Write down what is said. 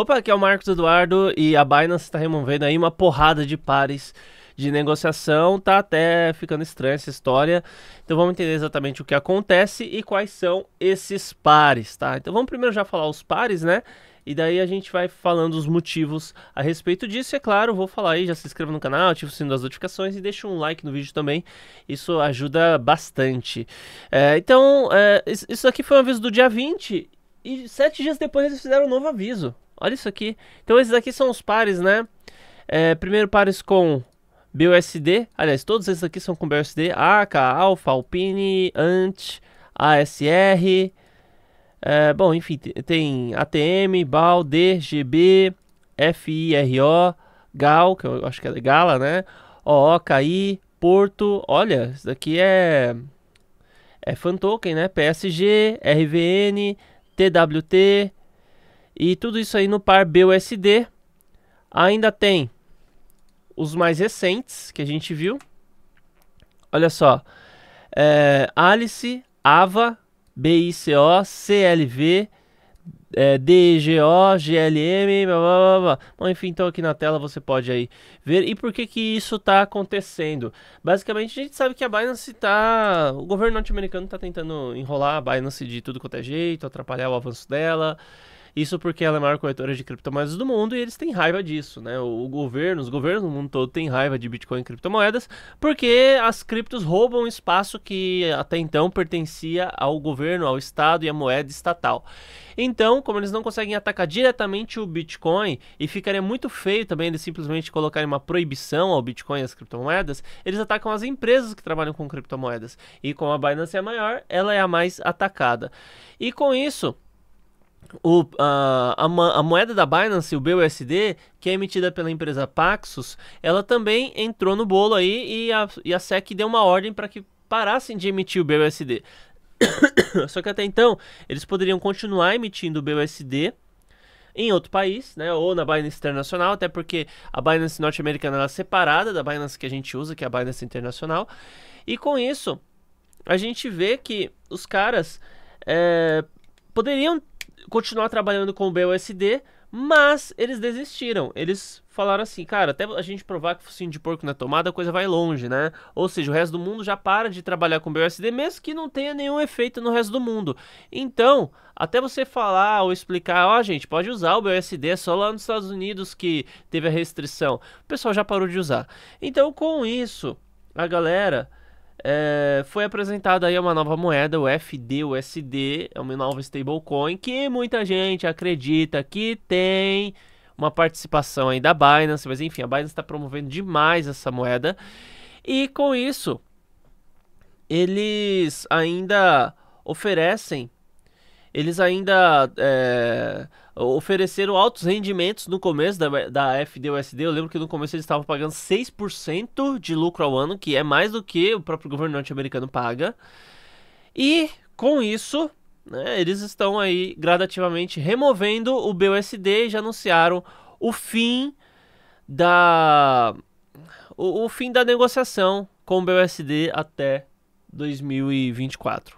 Opa, aqui é o Marcos Eduardo e a Binance está removendo aí uma porrada de pares de negociação. Tá até ficando estranha essa história. Então vamos entender exatamente o que acontece e quais são esses pares, tá? Então vamos primeiro já falar os pares, né? E daí a gente vai falando os motivos a respeito disso. E é claro, vou falar aí, já se inscreva no canal, ativa o sino das notificações e deixa um like no vídeo também. Isso ajuda bastante. É, então, é, isso aqui foi um aviso do dia 20 e sete dias depois eles fizeram um novo aviso. Olha isso aqui. Então esses aqui são os pares, né? É, primeiro pares com BUSD. Aliás, todos esses aqui são com BUSD. AK, Alpha, Alpine, ANT, ASR. É, bom, enfim, tem ATM, BAL, DGB, FIRO, GAL, que eu acho que é Gala, né? OOKI, Porto. Olha, isso daqui é... É Fantoken, né? PSG, RVN, TWT, e tudo isso aí no par BUSD. Ainda tem os mais recentes que a gente viu. Olha só. É, Alice, AVA, BICO, CLV, é, DGO, GLM, blá, blá, blá, Bom, enfim, então aqui na tela você pode aí ver. E por que que isso está acontecendo? Basicamente, a gente sabe que a Binance está... O governo norte-americano está tentando enrolar a Binance de tudo quanto é jeito, atrapalhar o avanço dela... Isso porque ela é a maior corretora de criptomoedas do mundo e eles têm raiva disso, né? O, governo, os governos do mundo todo têm raiva de Bitcoin e criptomoedas porque as criptos roubam espaço que até então pertencia ao governo, ao Estado e à moeda estatal. Então, como eles não conseguem atacar diretamente o Bitcoin e ficaria muito feio também eles simplesmente colocarem uma proibição ao Bitcoin e às criptomoedas, eles atacam as empresas que trabalham com criptomoedas. E como a Binance é a maior, ela é a mais atacada. E com isso, o, a, a, moeda da Binance, o BUSD, que é emitida pela empresa Paxos, ela também entrou no bolo aí e a, e a SEC deu uma ordem para que parassem de emitir o BUSD. Só que até então, eles poderiam continuar emitindo o BUSD em outro país, né, ou na Binance Internacional, até porque a Binance norte-americana é separada da Binance que a gente usa, que é a Binance Internacional. E com isso, a gente vê que os caras é, poderiam continuar trabalhando com o BUSD, mas eles desistiram. Eles falaram assim, cara, até a gente provar que focinho de porco na tomada, a coisa vai longe, né? Ou seja, o resto do mundo já para de trabalhar com BUSD, mesmo que não tenha nenhum efeito no resto do mundo. Então, até você falar ou explicar, ó, oh, gente, pode usar o BUSD, é só lá nos Estados Unidos que teve a restrição. O pessoal já parou de usar. Então, com isso, a galera é, foi apresentada aí uma nova moeda, o FDUSD, é uma nova stablecoin que muita gente acredita que tem uma participação aí da Binance, mas enfim, a Binance está promovendo demais essa moeda. E com isso, eles ainda oferecem eles ainda é, ofereceram altos rendimentos no começo da, da FDUSD. Eu lembro que no começo eles estavam pagando 6% de lucro ao ano, que é mais do que o próprio governo norte-americano paga. E com isso, né, eles estão aí gradativamente removendo o BUSD e já anunciaram o fim da o, o fim da negociação com o BUSD até 2024.